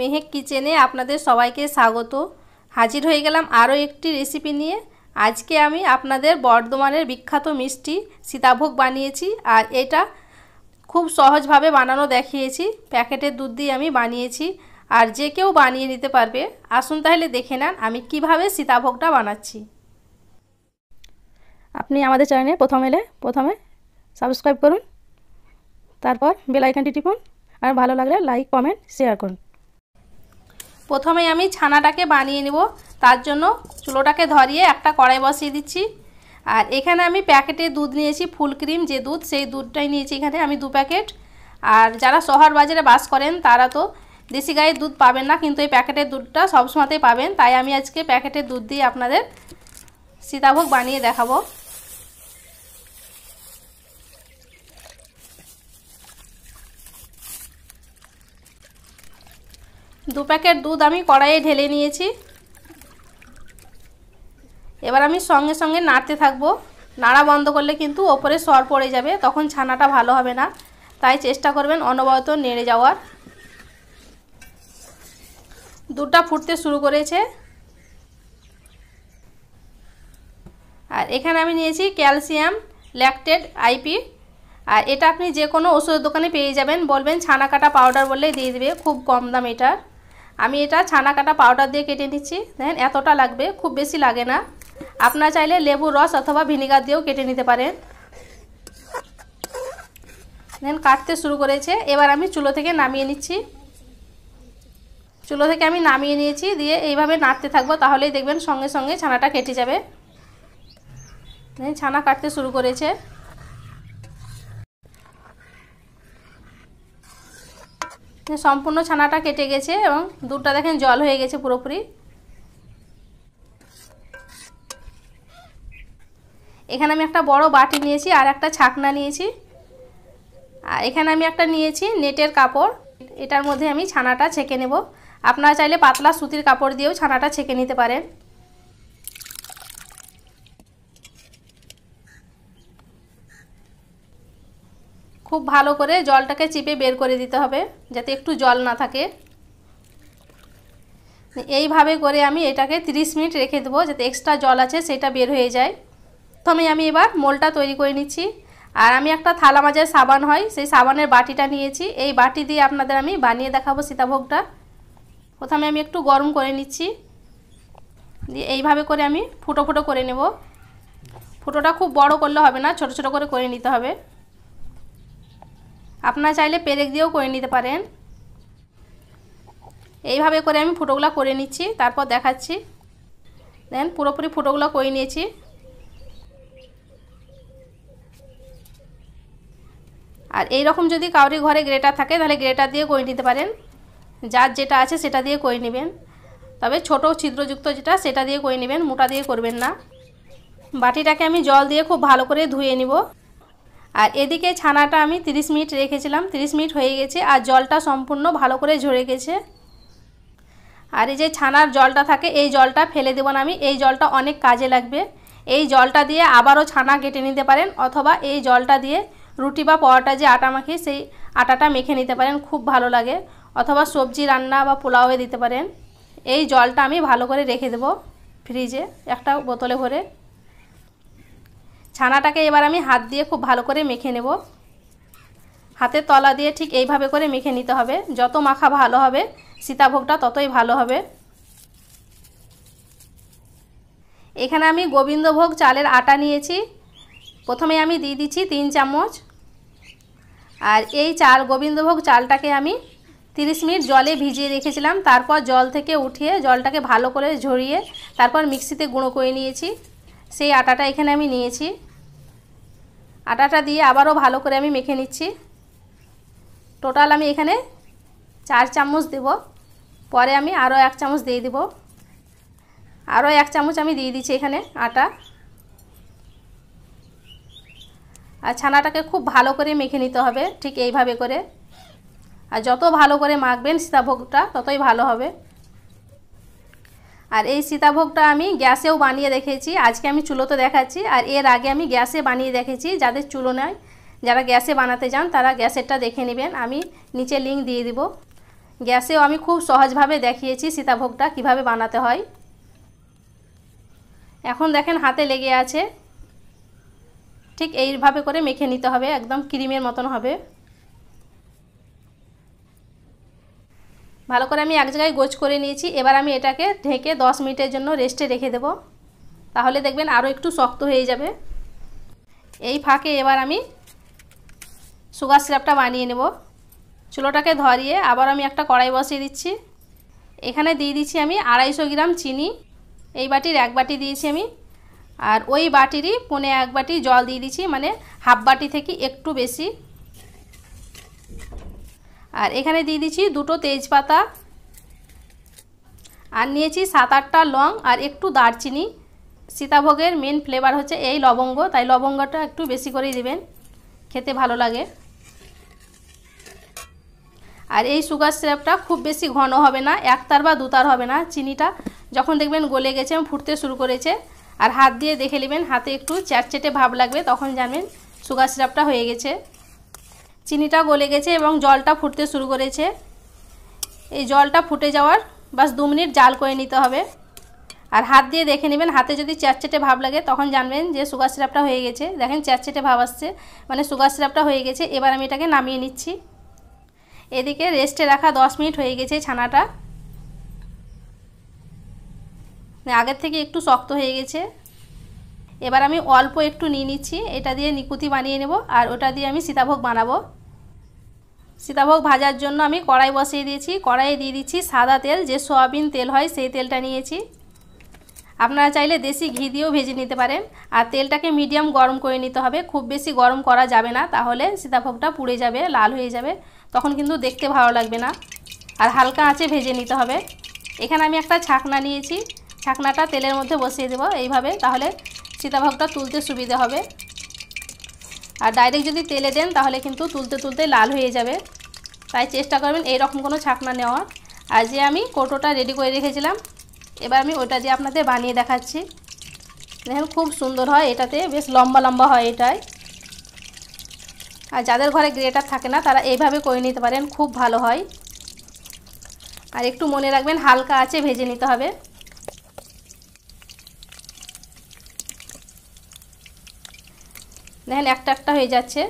মেহেক কিচেনে আপনাদের সবাইকে স্বাগত হাজির হয়ে গেলাম আরও একটি রেসিপি নিয়ে আজকে আমি আপনাদের বর্ধমানের বিখ্যাত মিষ্টি সীতাভোগ বানিয়েছি আর এটা খুব সহজভাবে বানানো দেখিয়েছি প্যাকেটের দুধ দিয়ে আমি বানিয়েছি আর যে কেউ বানিয়ে নিতে পারবে আসুন তাহলে দেখে নেন আমি কিভাবে সীতাভোগটা বানাচ্ছি আপনি আমাদের চ্যানেলে প্রথম এলে প্রথমে সাবস্ক্রাইব করুন তারপর বেলাইকানটি টিপুন আর ভালো লাগলে লাইক কমেন্ট শেয়ার করুন প্রথমে আমি ছানাটাকে বানিয়ে নেব তার জন্য চুলোটাকে ধরিয়ে একটা কড়াই বসিয়ে দিচ্ছি আর এখানে আমি প্যাকেটে দুধ নিয়েছি ফুল ক্রিম যে দুধ সেই দুধটাই নিয়েছি এখানে আমি দু প্যাকেট আর যারা শহর বাজারে বাস করেন তারা তো দেশি গায়ের দুধ পাবেন না কিন্তু এই প্যাকেটের দুধটা সবসময়তেই পাবেন তাই আমি আজকে প্যাকেটের দুধ দিয়ে আপনাদের সীতাভোগ বানিয়ে দেখাবো দু প্যাকেট দুধ আমি কড়াইয়ে ঢেলে নিয়েছি এবার আমি সঙ্গে সঙ্গে নাড়তে থাকবো নাড়া বন্ধ করলে কিন্তু ওপরে সর পড়ে যাবে তখন ছানাটা ভালো হবে না তাই চেষ্টা করবেন অনবরত নেড়ে যাওয়ার দুধটা ফুটতে শুরু করেছে আর এখানে আমি নিয়েছি ক্যালসিয়াম ল্যাকটেড আইপি আর এটা আপনি যে কোনো ওষুধের দোকানে পেয়ে যাবেন বলবেন ছানা কাটা পাউডার বললেই দিয়ে দেবে খুব কম দাম এটার আমি এটা ছানা কাটা পাউডার দিয়ে কেটে নিচ্ছি দেখেন এতটা লাগবে খুব বেশি লাগে না আপনার চাইলে লেবুর রস অথবা ভিনিগার দিয়েও কেটে নিতে পারেন দেখেন কাটতে শুরু করেছে এবার আমি চুলো থেকে নামিয়ে নিচ্ছি চুলো থেকে আমি নামিয়ে নিয়েছি দিয়ে এইভাবে নাড়তে থাকবো তাহলেই দেখবেন সঙ্গে সঙ্গে ছানাটা কেটে যাবে ছানা কাটতে শুরু করেছে সম্পূর্ণ ছানাটা কেটে গেছে এবং দুধটা দেখেন জল হয়ে গেছে পুরোপুরি এখানে আমি একটা বড় বাটি নিয়েছি আর একটা ছাকনা নিয়েছি আর এখানে আমি একটা নিয়েছি নেটের কাপড় এটার মধ্যে আমি ছানাটা ছেঁকে নেব আপনারা চাইলে পাতলা সুতির কাপড় দিয়েও ছানাটা ছেঁকে নিতে পারেন খুব ভালো করে জলটাকে চিপে বের করে দিতে হবে যাতে একটু জল না থাকে এইভাবে করে আমি এটাকে 30 মিনিট রেখে দেবো যাতে এক্সট্রা জল আছে সেটা বের হয়ে যায় প্রথমে আমি এবার মোলটা তৈরি করে নিচ্ছি আর আমি একটা থালা মাজার সাবান হয় সেই সাবানের বাটিটা নিয়েছি এই বাটি দিয়ে আপনাদের আমি বানিয়ে দেখাবো সীতাভোগটা প্রথমে আমি একটু গরম করে নিচ্ছি দিয়ে এইভাবে করে আমি ফুটো ফুটো করে নেব ফুটোটা খুব বড় করলে হবে না ছোট ছোট করে করে নিতে হবে আপনারা চাইলে পেরেক দিয়েও করে নিতে পারেন এইভাবে করে আমি ফুটোগুলো করে নিচ্ছি তারপর দেখাচ্ছি দেন পুরোপুরি ফুটোগুলো করে নিয়েছি আর এই রকম যদি কাউরি ঘরে গ্রেটার থাকে তাহলে গ্রেটার দিয়ে করে নিতে পারেন যার যেটা আছে সেটা দিয়ে করে নেবেন তবে ছোট ছিদ্রযুক্ত যেটা সেটা দিয়ে করে নেবেন মোটা দিয়ে করবেন না বাটিটাকে আমি জল দিয়ে খুব ভালো করে ধুয়ে নিব আর এদিকে ছানাটা আমি 30 মিনিট রেখেছিলাম 30 মিনিট হয়ে গেছে আর জলটা সম্পূর্ণ ভালো করে ঝরে গেছে আর এই যে ছানার জলটা থাকে এই জলটা ফেলে দেবো না আমি এই জলটা অনেক কাজে লাগবে এই জলটা দিয়ে আবারও ছানা কেটে নিতে পারেন অথবা এই জলটা দিয়ে রুটি বা পরোটা যে আটা মাখি সেই আটাটা মেখে নিতে পারেন খুব ভালো লাগে অথবা সবজি রান্না বা পোলাওয়ে দিতে পারেন এই জলটা আমি ভালো করে রেখে দেবো ফ্রিজে একটা বোতলে ভরে ছানাটাকে এবার আমি হাত দিয়ে খুব ভালো করে মেখে নেব হাতের তলা দিয়ে ঠিক এইভাবে করে মেখে নিতে হবে যত মাখা ভালো হবে সীতাভোগটা ততই ভালো হবে এখানে আমি গোবিন্দভোগ চালের আটা নিয়েছি প্রথমে আমি দিয়ে দিচ্ছি তিন চামচ আর এই চাল গোবিন্দভোগ চালটাকে আমি তিরিশ মিনিট জলে ভিজিয়ে রেখেছিলাম তারপর জল থেকে উঠিয়ে জলটাকে ভালো করে ঝরিয়ে তারপর মিক্সিতে গুঁড়ো করে নিয়েছি সেই আটাটা এখানে আমি নিয়েছি আটাটা দিয়ে আবারও ভালো করে আমি মেখে নিচ্ছি টোটাল আমি এখানে চার চামচ দেব পরে আমি আরও এক চামচ দিয়ে দেব আরও এক চামচ আমি দিয়ে দিচ্ছি এখানে আটা আর ছানাটাকে খুব ভালো করে মেখে নিতে হবে ঠিক এইভাবে করে আর যত ভালো করে মাখবেন সীতাভোগটা ততই ভালো হবে আর এই সীতাভোগটা আমি গ্যাসেও বানিয়ে দেখেছি আজকে আমি চুলোতে দেখাচ্ছি আর এর আগে আমি গ্যাসে বানিয়ে দেখেছি যাদের চুলো নয় যারা গ্যাসে বানাতে যান তারা গ্যাসেরটা দেখে নেবেন আমি নিচে লিঙ্ক দিয়ে দিব গ্যাসেও আমি খুব সহজভাবে দেখিয়েছি সীতাভোগটা কিভাবে বানাতে হয় এখন দেখেন হাতে লেগে আছে ঠিক এইভাবে করে মেখে নিতে হবে একদম ক্রিমের মতন হবে ভালো করে আমি এক জায়গায় গোছ করে নিয়েছি এবার আমি এটাকে ঢেকে 10 মিনিটের জন্য রেস্টে রেখে দেব তাহলে দেখবেন আরও একটু শক্ত হয়ে যাবে এই ফাঁকে এবার আমি সুগার সিরাপটা বানিয়ে নেব চুলোটাকে ধরিয়ে আবার আমি একটা কড়াই বসিয়ে দিচ্ছি এখানে দিয়ে দিচ্ছি আমি আড়াইশো গ্রাম চিনি এই বাটির এক বাটি দিয়েছি আমি আর ওই বাটিরই পনে এক বাটি জল দিয়ে দিচ্ছি মানে হাফ বাটি থেকে একটু বেশি আর এখানে দিয়ে দিচ্ছি দুটো তেজপাতা আর নিয়েছি সাত আটটা লং আর একটু দারচিনি সীতাভোগের মেন ফ্লেভার হচ্ছে এই লবঙ্গ তাই লবঙ্গটা একটু বেশি করেই দেবেন খেতে ভালো লাগে আর এই সুগার সিরাপটা খুব বেশি ঘন হবে না একতার বা দুতার হবে না চিনিটা যখন দেখবেন গলে গেছে ফুটতে শুরু করেছে আর হাত দিয়ে দেখে নেবেন হাতে একটু চ্যাটচেটে ভাব লাগবে তখন জানবেন সুগার সিরাপটা হয়ে গেছে চিনিটা গলে গেছে এবং জলটা ফুটতে শুরু করেছে এই জলটা ফুটে যাওয়ার বাস দু মিনিট জাল করে নিতে হবে আর হাত দিয়ে দেখে নেবেন হাতে যদি চ্যাটচেটে ভাব লাগে তখন জানবেন যে সুগার সিরাপটা হয়ে গেছে দেখেন চ্যাটচেটে ভাব আসছে মানে সুগার সিরাপটা হয়ে গেছে এবার আমি এটাকে নামিয়ে নিচ্ছি এদিকে রেস্টে রাখা দশ মিনিট হয়ে গেছে ছানাটা মানে আগের থেকে একটু শক্ত হয়ে গেছে এবার আমি অল্প একটু নিয়ে নিচ্ছি এটা দিয়ে নিকুতি বানিয়ে নেব আর ওটা দিয়ে আমি সীতাভোগ বানাবো সীতাভোগ ভাজার জন্য আমি কড়াই বসিয়ে দিয়েছি কড়াইয়ে দিয়ে দিচ্ছি সাদা তেল যে সোয়াবিন তেল হয় সেই তেলটা নিয়েছি আপনারা চাইলে দেশি ঘি দিয়েও ভেজে নিতে পারেন আর তেলটাকে মিডিয়াম গরম করে নিতে হবে খুব বেশি গরম করা যাবে না তাহলে সীতাভোগটা পুড়ে যাবে লাল হয়ে যাবে তখন কিন্তু দেখতে ভালো লাগবে না আর হালকা আঁচে ভেজে নিতে হবে এখানে আমি একটা ছাকনা নিয়েছি ছাকনাটা তেলের মধ্যে বসিয়ে দেবো এইভাবে তাহলে সীতাভোগটা তুলতে সুবিধে হবে আর ডাইরেক্ট যদি তেলে দেন তাহলে কিন্তু তুলতে তুলতে লাল হয়ে যাবে তাই চেষ্টা করবেন এইরকম কোনো ছাকনা নেওয়ার আর যে আমি কোটোটা রেডি করে রেখেছিলাম এবার আমি ওটা দিয়ে আপনাদের বানিয়ে দেখাচ্ছি দেখেন খুব সুন্দর হয় এটাতে বেশ লম্বা লম্বা হয় এটাই আর যাদের ঘরে গ্রেটার থাকে না তারা এইভাবে করে নিতে পারেন খুব ভালো হয় আর একটু মনে রাখবেন হালকা আছে ভেজে নিতে হবে দেখেন একটা একটা হয়ে যাচ্ছে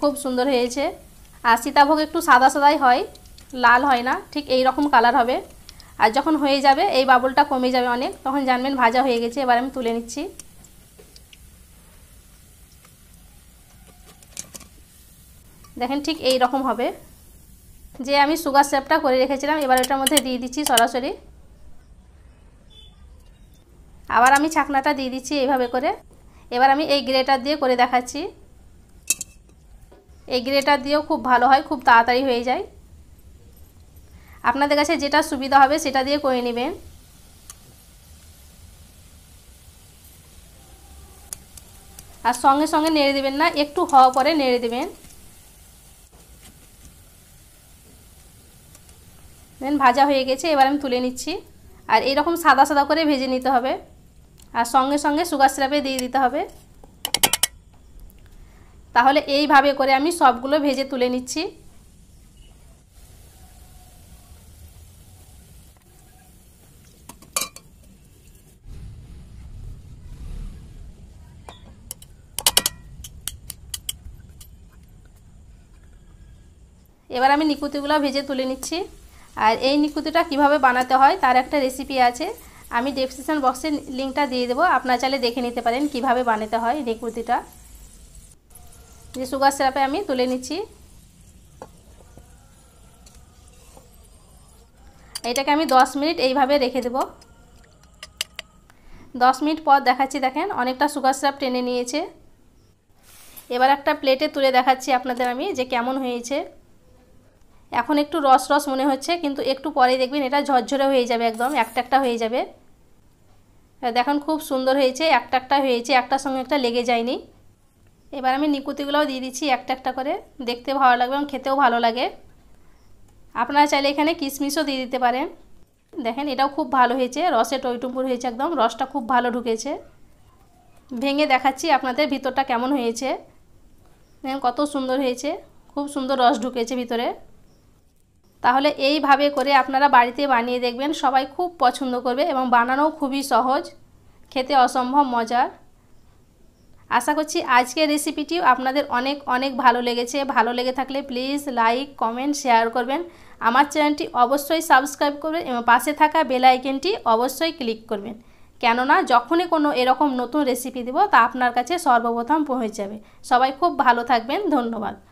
খুব সুন্দর হয়েছে আর সীতাভোগ একটু সাদা সাদাই হয় লাল হয় না ঠিক এই রকম কালার হবে আর যখন হয়ে যাবে এই বাবলটা কমে যাবে অনেক তখন জানবেন ভাজা হয়ে গেছে এবার আমি তুলে নিচ্ছি দেখেন ঠিক এই রকম হবে যে আমি সুগার সেপটা করে রেখেছিলাম এবার এটার মধ্যে দিয়ে দিচ্ছি সরাসরি আবার আমি ছাকনাটা দিয়ে দিচ্ছি এইভাবে করে এবার আমি এই গ্রেটার দিয়ে করে দেখাচ্ছি এই গ্রেটার দিয়েও খুব ভালো হয় খুব তাড়াতাড়ি হয়ে যায় আপনাদের কাছে যেটা সুবিধা হবে সেটা দিয়ে করে নেবেন আর সঙ্গে সঙ্গে নেড়ে দেবেন না একটু হওয়া পরে নেড়ে দেবেন ভাজা হয়ে গেছে এবার আমি তুলে নিচ্ছি আর এরকম সাদা সাদা করে ভেজে নিতে হবে আর সঙ্গে সঙ্গে সুগার সিরাপে দিয়ে দিতে হবে তাহলে এইভাবে করে আমি সবগুলো ভেজে তুলে নিচ্ছি এবার আমি নিকুতিগুলো ভেজে তুলে নিচ্ছি আর এই নিকুতিটা কিভাবে বানাতে হয় তার একটা রেসিপি আছে আমি ডেসক্রিপশান বক্সের লিঙ্কটা দিয়ে দেবো আপনার চাইলে দেখে নিতে পারেন কিভাবে বানাতে হয় কুর্তিটা যে সুগার সিরাপে আমি তুলে নিচ্ছি এটাকে আমি দশ মিনিট এইভাবে রেখে দেব দশ মিনিট পর দেখাচ্ছি দেখেন অনেকটা সুগার সিরাপ টেনে নিয়েছে এবার একটা প্লেটে তুলে দেখাচ্ছি আপনাদের আমি যে কেমন হয়েছে এখন একটু রস রস মনে হচ্ছে কিন্তু একটু পরে দেখবেন এটা ঝরঝরে হয়ে যাবে একদম একটা একটা হয়ে যাবে হ্যাঁ, দেখুন খুব সুন্দর হয়েছে একটা একটা হয়েছে একটার সঙ্গে একটা লেগে যায়নি এবার আমি নিকুতিগুলোও দিয়ে দিচ্ছি একটা একটা করে দেখতে ভালো লাগবে এবং খেতেও ভালো লাগে আপনারা চাইলে এখানে কিশমিশও দিয়ে দিতে পারেন দেখেন এটাও খুব ভালো হয়েছে রসে টইটুম্পুর হয়েছে একদম রসটা খুব ভালো ঢুকেছে ভেঙে দেখাচ্ছি আপনাদের ভিতরটা কেমন হয়েছে কত সুন্দর হয়েছে খুব সুন্দর রস ঢুকেছে ভিতরে তাহলে এইভাবে করে আপনারা বাড়িতে বানিয়ে দেখবেন সবাই খুব পছন্দ করবে এবং বানানোও খুবই সহজ খেতে অসম্ভব মজার আশা করছি আজকের রেসিপিটিও আপনাদের অনেক অনেক ভালো লেগেছে ভালো লেগে থাকলে প্লিজ লাইক কমেন্ট শেয়ার করবেন আমার চ্যানেলটি অবশ্যই সাবস্ক্রাইব করবেন এবং পাশে থাকা বেল আইকনটি অবশ্যই ক্লিক করবেন কেননা যখনই কোনো এরকম নতুন রেসিপি দেব তা আপনার কাছে সর্বপ্রথম পৌঁছে যাবে সবাই খুব ভালো থাকবেন ধন্যবাদ